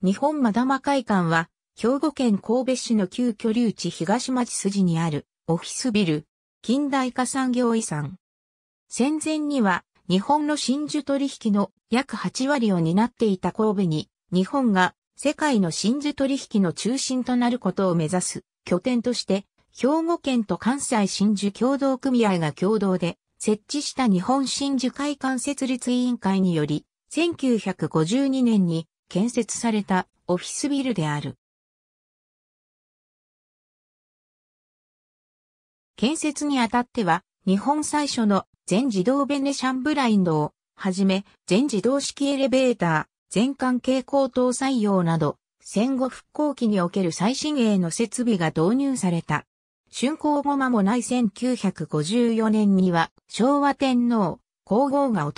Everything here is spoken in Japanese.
日本マダマ会館は、兵庫県神戸市の旧居留地東町筋にあるオフィスビル、近代化産業遺産。戦前には、日本の真珠取引の約8割を担っていた神戸に、日本が世界の真珠取引の中心となることを目指す拠点として、兵庫県と関西真珠共同組合が共同で設置した日本真珠会館設立委員会により、1952年に建設されたオフィスビルである。建設にあたっては、日本最初の全自動ベネシャンブラインドをはじめ、全自動式エレベーター、全関係高等採用など、戦後復興期における最新鋭の設備が導入された。竣工後間もない1954年には、昭和天皇、皇后が